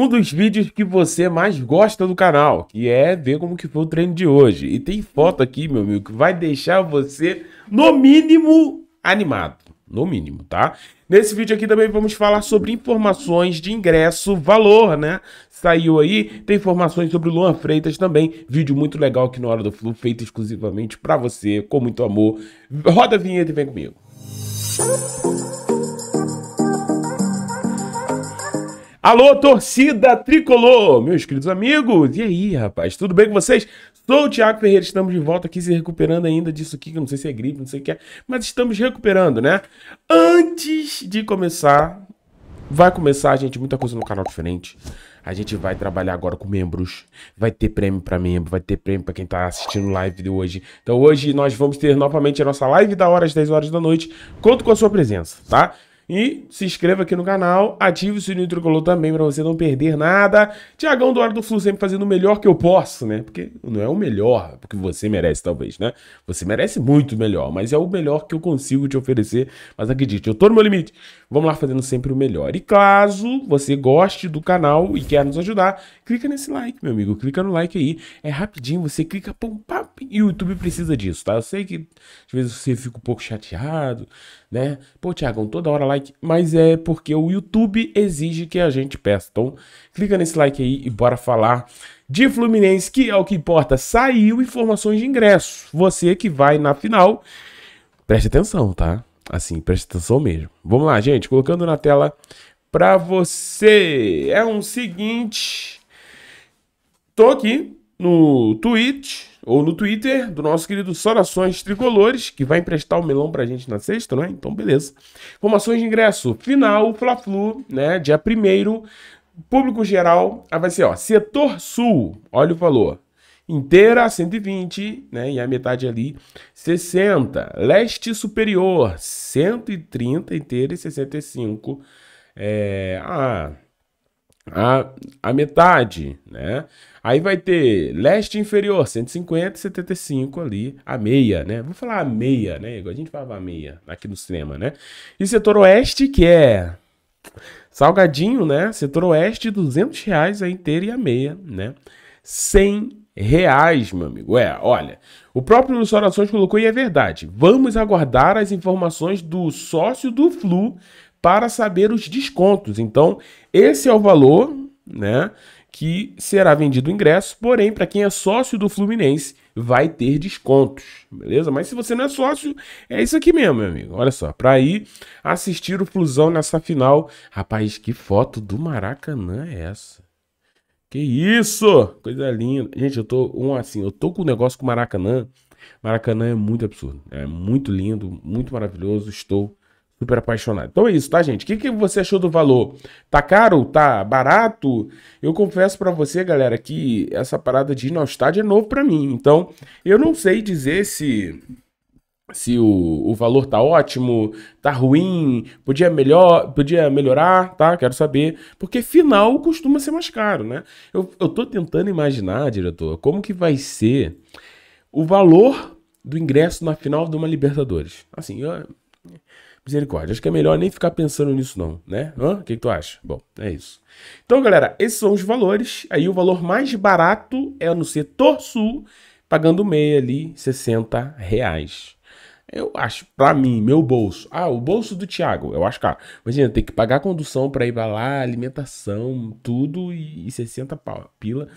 um dos vídeos que você mais gosta do canal, que é ver como que foi o treino de hoje. E tem foto aqui, meu amigo, que vai deixar você, no mínimo, animado. No mínimo, tá? Nesse vídeo aqui também vamos falar sobre informações de ingresso, valor, né? Saiu aí, tem informações sobre o Luan Freitas também, vídeo muito legal aqui no Hora do Flu, feito exclusivamente para você, com muito amor. Roda a vinheta e vem comigo. Música Alô, torcida tricolor, meus queridos amigos. E aí, rapaz, tudo bem com vocês? Sou o Thiago Ferreira, estamos de volta aqui se recuperando ainda disso aqui, que eu não sei se é gripe, não sei o que é, mas estamos recuperando, né? Antes de começar, vai começar, gente, muita coisa no canal diferente. A gente vai trabalhar agora com membros, vai ter prêmio para membro, vai ter prêmio para quem tá assistindo live de hoje. Então hoje nós vamos ter novamente a nossa live da hora às 10 horas da noite. Conto com a sua presença, tá? E se inscreva aqui no canal, ative o sininho tricolor também para você não perder nada. Tiagão do Hora do Flu sempre fazendo o melhor que eu posso, né? Porque não é o melhor, porque você merece talvez, né? Você merece muito melhor, mas é o melhor que eu consigo te oferecer. Mas acredite, eu tô no meu limite. Vamos lá fazendo sempre o melhor. E caso você goste do canal e quer nos ajudar, clica nesse like, meu amigo. Clica no like aí. É rapidinho, você clica, pum, pap, e o YouTube precisa disso, tá? Eu sei que às vezes você fica um pouco chateado, né? Pô, Tiagão, toda hora like, mas é porque o YouTube exige que a gente peça. Então, clica nesse like aí e bora falar de Fluminense, que é o que importa. Saiu informações de ingresso. Você que vai na final, preste atenção, tá? Assim, presta atenção mesmo. Vamos lá, gente, colocando na tela para você. É um seguinte, tô aqui no Twitch ou no Twitter do nosso querido Sorações Tricolores, que vai emprestar o melão pra gente na sexta, não é? Então, beleza. informações de ingresso, final, Fla-Flu, né? Dia 1 público geral, ah, vai ser, ó, setor sul, olha o valor, inteira 120, né? E a metade ali 60. Leste superior 130 inteira e 65 é a a, a metade, né? Aí vai ter leste inferior 150 e 75 ali, a meia, né? Vou falar a meia, né? Igual a gente falava a meia aqui no cinema, né? E setor oeste que é salgadinho, né? Setor oeste 200 reais a inteira e a meia, né? 100 reais, meu amigo. É, olha, o próprio Lúcio Orações colocou e é verdade. Vamos aguardar as informações do sócio do Flu para saber os descontos. Então, esse é o valor, né, que será vendido o ingresso, porém, para quem é sócio do Fluminense, vai ter descontos, beleza? Mas se você não é sócio, é isso aqui mesmo, meu amigo. Olha só, para ir assistir o Flusão nessa final, rapaz, que foto do Maracanã é essa? Que isso! Coisa linda. Gente, eu tô um assim, eu tô com um negócio com Maracanã. Maracanã é muito absurdo. É muito lindo, muito maravilhoso. Estou super apaixonado. Então é isso, tá, gente? O que, que você achou do valor? Tá caro? Tá barato? Eu confesso para você, galera, que essa parada de ir no estádio é novo para mim. Então, eu não sei dizer se se o, o valor tá ótimo, tá ruim, podia melhor, podia melhorar, tá? Quero saber, porque final costuma ser mais caro, né? Eu, eu tô tentando imaginar, diretor, como que vai ser o valor do ingresso na final de uma Libertadores. Assim, eu, misericórdia, acho que é melhor nem ficar pensando nisso não, né? O que, que tu acha? Bom, é isso. Então, galera, esses são os valores. Aí o valor mais barato é no setor sul, pagando meia ali, 60 reais. Eu acho, para mim, meu bolso. Ah, o bolso do Thiago, eu acho caro. Imagina, tem que pagar a condução para ir pra lá, alimentação, tudo e, e 60 pau, pila.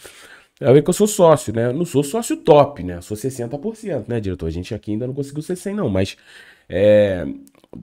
É ver que eu sou sócio, né? Eu não sou sócio top, né? Eu sou 60%, né, diretor? A gente aqui ainda não conseguiu ser 100, não, mas é,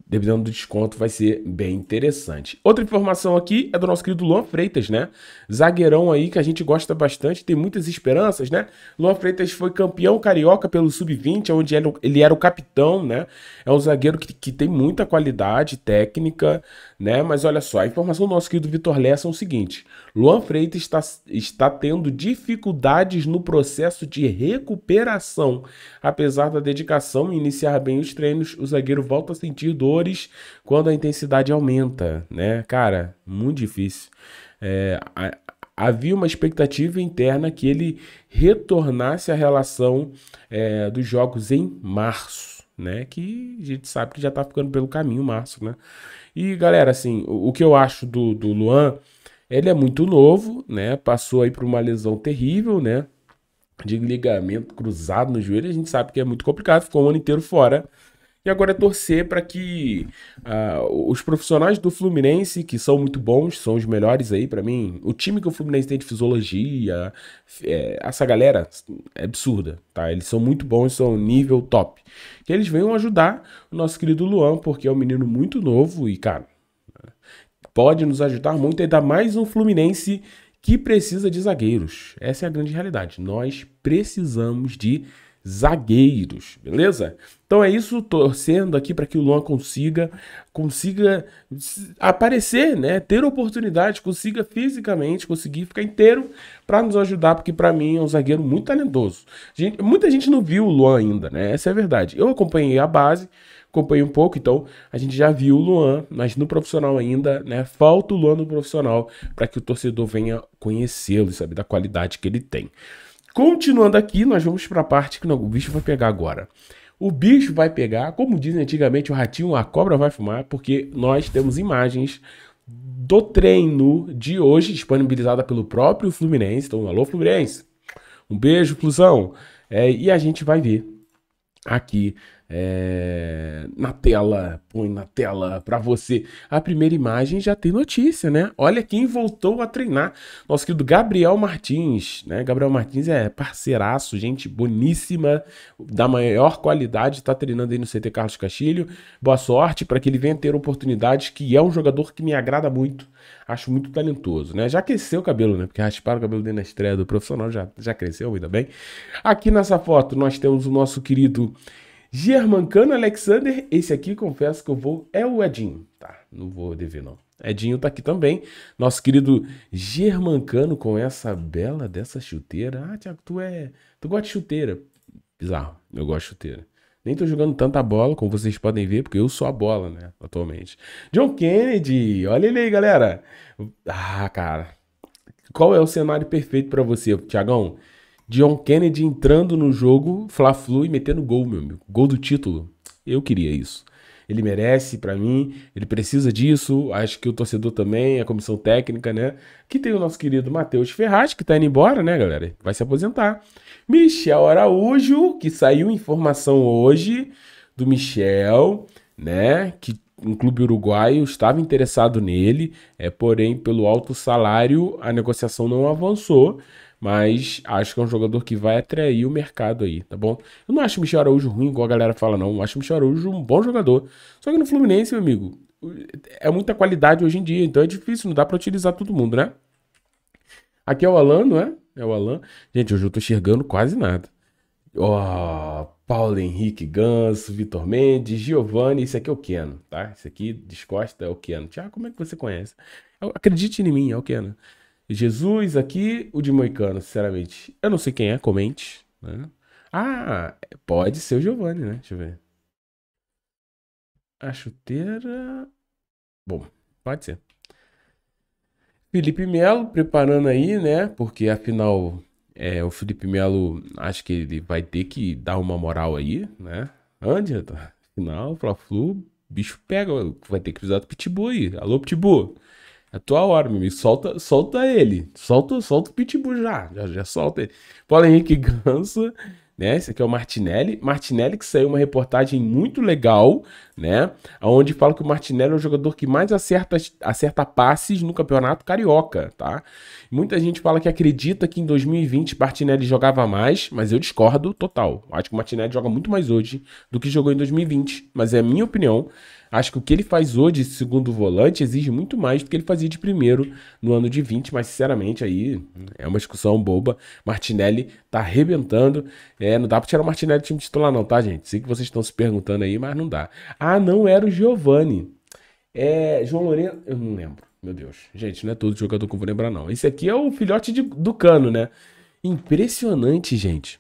dependendo do desconto, vai ser bem interessante. Outra informação aqui é do nosso querido Luan Freitas, né? Zagueirão aí que a gente gosta bastante, tem muitas esperanças, né? Luan Freitas foi campeão carioca pelo Sub-20, onde ele era o capitão, né? É um zagueiro que, que tem muita qualidade técnica, né? Mas olha só, a informação do nosso querido Vitor Lessa é o seguinte: Luan Freitas está, está tendo dificuldades no processo de recuperação. Apesar da dedicação e iniciar bem os treinos, o zagueiro volta a sentir dores quando a intensidade aumenta, né? Cara, muito difícil. É, a, havia uma expectativa interna que ele retornasse à relação é, dos jogos em março, né? Que a gente sabe que já está ficando pelo caminho março, né? E galera, assim, o, o que eu acho do, do Luan ele é muito novo, né? Passou aí por uma lesão terrível, né? De ligamento cruzado no joelho, a gente sabe que é muito complicado, ficou o ano inteiro fora. E agora é torcer para que uh, os profissionais do Fluminense, que são muito bons, são os melhores aí para mim. O time que o Fluminense tem de fisiologia, é, essa galera é absurda, tá? Eles são muito bons, são nível top. Que eles venham ajudar o nosso querido Luan, porque é um menino muito novo e, cara, pode nos ajudar muito, ainda mais um Fluminense que precisa de zagueiros. Essa é a grande realidade. Nós precisamos de zagueiros, beleza? Então é isso, torcendo aqui para que o Luan consiga consiga aparecer, né? Ter oportunidade, consiga fisicamente conseguir ficar inteiro para nos ajudar, porque para mim é um zagueiro muito talentoso. Gente, muita gente não viu o Luan ainda, né? Essa é a verdade. Eu acompanhei a base, acompanhei um pouco, então a gente já viu o Luan, mas no profissional ainda, né? Falta o Luan no profissional para que o torcedor venha conhecê-lo, sabe, da qualidade que ele tem. Continuando aqui, nós vamos para a parte que não, o bicho vai pegar agora. O bicho vai pegar, como dizem antigamente, o ratinho, a cobra vai fumar, porque nós temos imagens do treino de hoje, disponibilizada pelo próprio Fluminense. Então, alô, Fluminense! Um beijo, Clusão! É, e a gente vai ver aqui é, na tela, põe na tela para você. A primeira imagem já tem notícia, né? Olha quem voltou a treinar, nosso querido Gabriel Martins, né? Gabriel Martins é parceiraço, gente boníssima, da maior qualidade, tá treinando aí no CT Carlos Castilho. Boa sorte para que ele venha ter oportunidades, que é um jogador que me agrada muito. Acho muito talentoso, né? Já aqueceu o cabelo, né? Porque rasparam o cabelo dele na estreia do profissional, já, já cresceu, ainda bem. Aqui nessa foto nós temos o nosso querido Germancano Alexander, esse aqui confesso que eu vou. É o Edinho, tá? Não vou dever, não. Edinho tá aqui também. Nosso querido Germancano com essa bela dessa chuteira. Ah, Tiago, tu é. Tu gosta de chuteira. Bizarro, eu gosto de chuteira. Nem tô jogando tanta bola, como vocês podem ver, porque eu sou a bola, né? Atualmente. John Kennedy, olha ele aí, galera. Ah, cara. Qual é o cenário perfeito para você, Tiagão? John Kennedy entrando no jogo, Fla-Flu e metendo gol, meu amigo. Gol do título. Eu queria isso. Ele merece para mim, ele precisa disso. Acho que o torcedor também, a comissão técnica, né? Que tem o nosso querido Matheus Ferraz, que tá indo embora, né, galera? Vai se aposentar. Michel Araújo, que saiu informação hoje do Michel, né? Que um clube uruguaio estava interessado nele, é, porém, pelo alto salário, a negociação não avançou. Mas acho que é um jogador que vai atrair o mercado aí, tá bom? Eu não acho o Michel Araújo ruim, igual a galera fala, não. Eu acho o Michel Araújo um bom jogador. Só que no Fluminense, meu amigo, é muita qualidade hoje em dia, então é difícil, não dá para utilizar todo mundo, né? Aqui é o Alan, não é? É o Alan. Gente, hoje eu tô enxergando quase nada. Ó, oh, Paulo Henrique Ganso, Vitor Mendes, Giovanni, esse aqui é o Keno, tá? Esse aqui, Descosta, é o Keno. Tiago, como é que você conhece? Acredite em mim, é o Keno. Jesus aqui, o de Moicano, sinceramente. Eu não sei quem é, comente. Né? Ah, pode ser o Giovanni, né? Deixa eu ver. A chuteira. Bom, pode ser. Felipe Melo preparando aí, né? Porque afinal, é, o Felipe Melo, acho que ele vai ter que dar uma moral aí, né? Ande, afinal, tá? Fla-Flu, bicho pega, vai ter que usar o Pitbull aí. Alô, Pitbull! a tua hora, meu amigo. Solta, solta ele. Solta, solta o Pitbull já. Já, já solta ele. Paulo Henrique Ganso, né? Esse aqui é o Martinelli. Martinelli que saiu uma reportagem muito legal, né? Onde fala que o Martinelli é o jogador que mais acerta, acerta passes no campeonato carioca, tá? Muita gente fala que acredita que em 2020 Martinelli jogava mais, mas eu discordo total. Acho que o Martinelli joga muito mais hoje do que jogou em 2020, mas é a minha opinião. Acho que o que ele faz hoje, segundo volante, exige muito mais do que ele fazia de primeiro no ano de 20, mas sinceramente aí é uma discussão boba. Martinelli tá arrebentando. É, não dá pra tirar o Martinelli do time titular, não, tá, gente? Sei que vocês estão se perguntando aí, mas não dá. Ah, não era o Giovanni. É, João Lourenço. Eu não lembro, meu Deus. Gente, não é todo jogador que eu vou lembrar, não. Esse aqui é o filhote de, do cano, né? Impressionante, gente.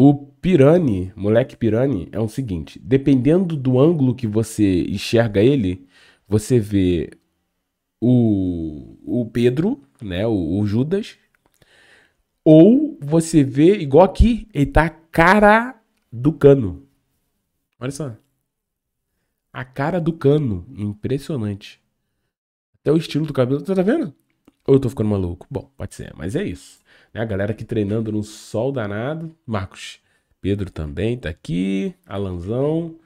O Pirani, moleque Pirani, é o seguinte: dependendo do ângulo que você enxerga ele, você vê o, o Pedro, né, o, o Judas, ou você vê, igual aqui, ele tá a cara do cano. Olha só. A cara do cano. Impressionante. Até o estilo do cabelo, tu tá vendo? Ou eu tô ficando maluco? Bom, pode ser, mas é isso. Né? A galera aqui treinando no sol danado. Marcos Pedro também tá aqui. Alanzão.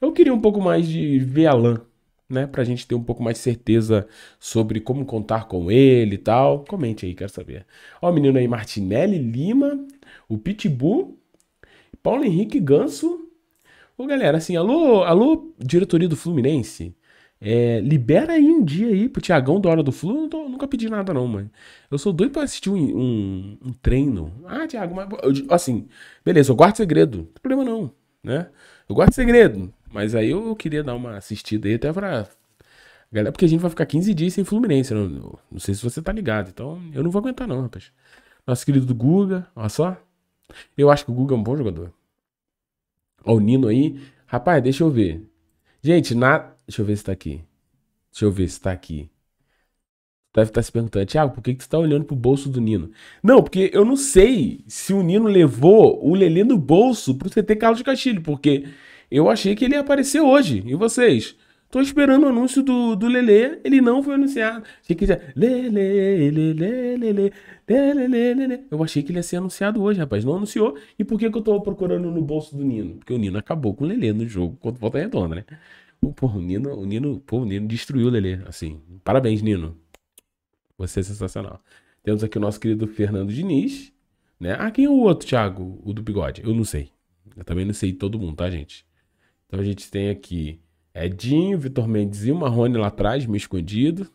Eu queria um pouco mais de ver Alan, né? Pra gente ter um pouco mais de certeza sobre como contar com ele e tal. Comente aí, quero saber. Ó, o menino aí, Martinelli Lima, o Pitbull, Paulo Henrique Ganso. Ô, galera, assim, alô, alô, diretoria do Fluminense. É, libera aí um dia aí pro Tiagão da Hora do Flu. Eu tô, nunca pedi nada, não, mano. Eu sou doido pra assistir um, um, um treino. Ah, Tiago, mas. Eu, assim, beleza, eu guardo segredo. Não tem problema não, né? Eu guardo segredo. Mas aí eu queria dar uma assistida aí até pra. Galera, porque a gente vai ficar 15 dias sem Fluminense. Não, não, não sei se você tá ligado. Então, eu não vou aguentar, não, rapaz. Nosso querido Guga, olha só. Eu acho que o Guga é um bom jogador. Ó, o Nino aí. Rapaz, deixa eu ver. Gente, na. Deixa eu ver se tá aqui. Deixa eu ver se tá aqui. Deve estar tá se perguntando, Thiago, por que, que você tá olhando pro bolso do Nino? Não, porque eu não sei se o Nino levou o Lelê no bolso pro CT Carlos de Castilho, porque eu achei que ele ia aparecer hoje. E vocês? Tô esperando o anúncio do, do Lele, ele não foi anunciado. Achei que já. Lele, lele, lele, lele, lele. Eu achei que ele ia ser anunciado hoje, rapaz. Não anunciou. E por que, que eu tô procurando no bolso do Nino? Porque o Nino acabou com o Lele no jogo contra o Volta Redonda, né? O, porra, o Nino, o Nino, pô, o Nino destruiu o Lele. Assim, parabéns, Nino. Você é sensacional. Temos aqui o nosso querido Fernando Diniz. Né? Ah, quem é o outro, Thiago? O do bigode? Eu não sei. Eu também não sei todo mundo, tá, gente? Então a gente tem aqui Edinho, Vitor Mendes e o Marrone lá atrás, meio escondido.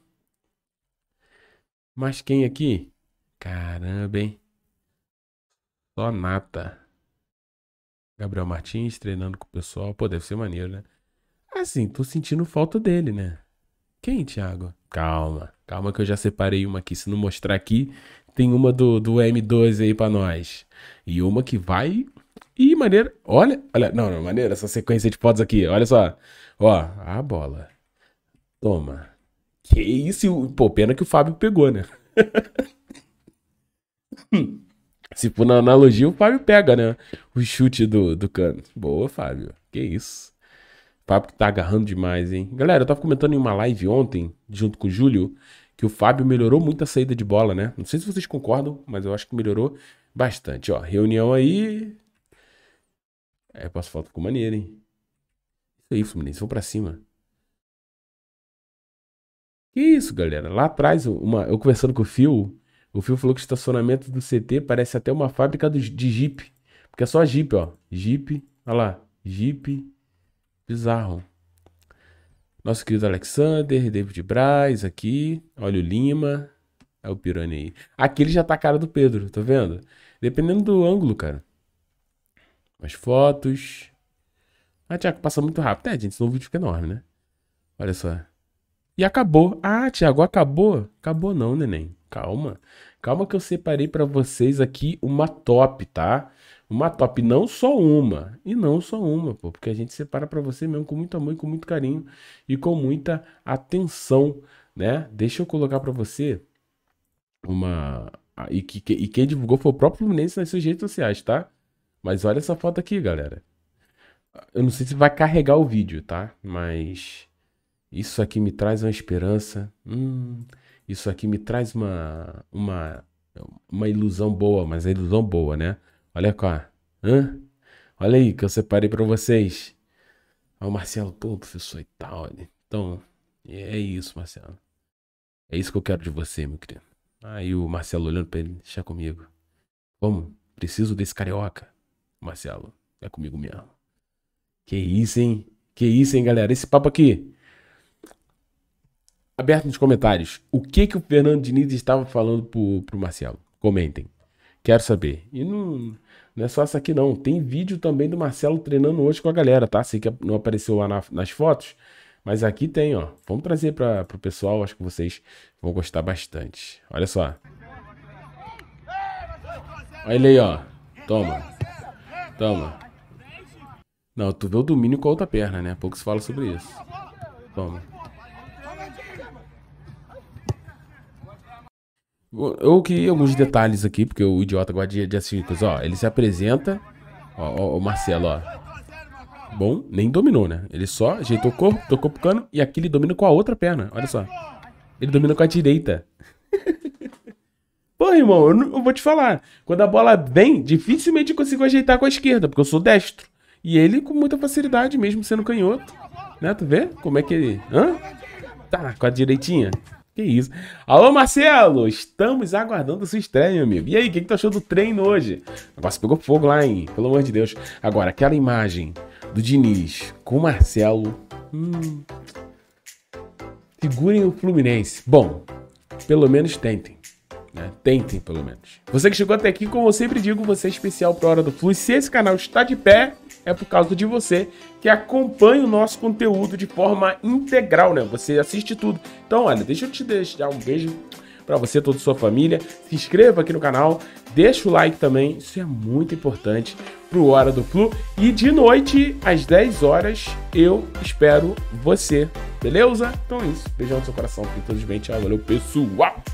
Mas quem aqui? Caramba, hein? Só nata. Gabriel Martins treinando com o pessoal. Pô, deve ser maneiro, né? Assim, tô sentindo falta dele, né? Quem, Thiago? Calma, calma que eu já separei uma aqui. Se não mostrar aqui, tem uma do, do M12 aí para nós. E uma que vai Ih, maneiro. Olha, olha, não, não, maneiro essa sequência de fotos aqui. Olha só. Ó, a bola. Toma. Que isso? Pô, pena que o Fábio pegou, né? Se for na analogia, o Fábio pega, né? O chute do, do cano. Boa, Fábio. Que isso. O Fábio que tá agarrando demais, hein? Galera, eu tava comentando em uma live ontem, junto com o Júlio, que o Fábio melhorou muito a saída de bola, né? Não sei se vocês concordam, mas eu acho que melhorou bastante. Ó, reunião aí, é o asfalto ficou maneiro, hein? Isso aí, Fluminense, vou pra cima. Que isso, galera? Lá atrás, uma, eu conversando com o Fio, o Fio falou que o estacionamento do CT parece até uma fábrica do, de Jeep. Porque é só Jeep, ó. Jeep, olha lá. Jeep. Bizarro. Nosso querido Alexander, David Braz aqui. Olha o Lima. É o Pirani aí. Aqui ele já tá a cara do Pedro, tá vendo? Dependendo do ângulo, cara. Mais fotos. Ah, Tiago, passa muito rápido. É, gente, senão o vídeo fica enorme, né? Olha só. E acabou. Ah, Tiago, acabou? Acabou não, neném. Calma. Calma que eu separei para vocês aqui uma top, tá? Uma top, não só uma. E não só uma, pô. Porque a gente separa para você mesmo com muito amor e com muito carinho. E com muita atenção, né? Deixa eu colocar para você uma... E, que, e quem divulgou foi o próprio Fluminense nas suas redes sociais, tá? Mas olha essa foto aqui, galera. Eu não sei se vai carregar o vídeo, tá? Mas isso aqui me traz uma esperança. Hum, isso aqui me traz uma, uma, uma ilusão boa, mas é ilusão boa, né? Olha cá. Hã? Olha aí que eu separei para vocês. Olha o Marcelo, pô, professor e tal. Né? Então, é isso, Marcelo. É isso que eu quero de você, meu querido. Aí o Marcelo olhando pra ele, deixa comigo. Como? Preciso desse carioca. Marcelo, é comigo mesmo. Que isso, hein? Que isso, hein, galera? Esse papo aqui. Aberto nos comentários. O que que o Fernando Diniz estava falando pro, pro Marcelo? Comentem. Quero saber. E não, não é só essa aqui, não. Tem vídeo também do Marcelo treinando hoje com a galera, tá? Sei que não apareceu lá na, nas fotos, mas aqui tem, ó. Vamos trazer para o pessoal. Acho que vocês vão gostar bastante. Olha só. Olha ele aí, ó. Toma. Toma. Não, tu vê o domínio com a outra perna, né? Pouco se fala sobre isso. Toma. Eu queria alguns detalhes aqui, porque o idiota guarda de assistir Ó, ele se apresenta. Ó, ó, o Marcelo, ó. Bom, nem dominou, né? Ele só ajeitou o corpo, tocou pro cano e aqui ele domina com a outra perna. Olha só. Ele domina com a direita. Pô, irmão, eu, não, eu vou te falar. Quando a bola vem, dificilmente eu consigo ajeitar com a esquerda, porque eu sou destro. E ele com muita facilidade, mesmo sendo canhoto. Né? Tu vê? Como é que ele. Hã? Tá, com a direitinha. Que isso. Alô, Marcelo! Estamos aguardando a sua estreia, meu amigo. E aí, o que, que tu achou do treino hoje? O negócio pegou fogo lá, hein? Pelo amor de Deus. Agora, aquela imagem do Diniz com o Marcelo. Hum. Segurem o Fluminense. Bom, pelo menos tentem. Né? Tentem, pelo menos. Você que chegou até aqui, como eu sempre digo, você é especial para o Hora do Flu. E se esse canal está de pé, é por causa de você que acompanha o nosso conteúdo de forma integral, né? Você assiste tudo. Então, olha, deixa eu te deixar um beijo para você e toda a sua família. Se inscreva aqui no canal, deixa o like também, isso é muito importante para o Hora do Flu. E de noite, às 10 horas, eu espero você, beleza? Então é isso, beijão no seu coração, fiquem todos bem, tchau, valeu pessoal!